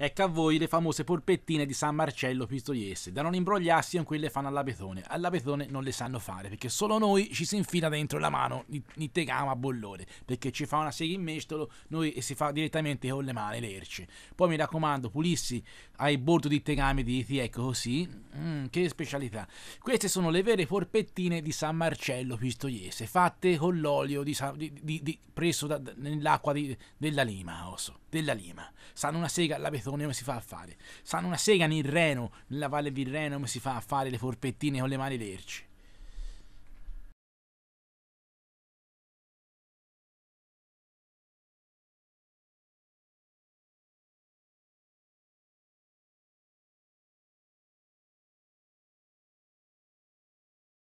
Ecco a voi le famose polpettine di San Marcello Pistoiese, da non imbrogliarsi con quelle fanno all'abetone. All'abetone non le sanno fare, perché solo noi ci si infila dentro la mano, nittegama a bollore, perché ci fa una sega in mestolo, noi e si fa direttamente con le mani l'erce. Poi mi raccomando, pulissi ai bordo di tegame di ecco così, Mm, che specialità. Queste sono le vere forpettine di San Marcello Pistoiese, fatte con l'olio di, di, di, preso da, nell'acqua della lima, osso, oh, della lima. Sanno una sega alla Betone come si fa a fare. Sanno una sega nel Reno, nella Valle di Reno come si fa a fare le forpettine con le mani lerci.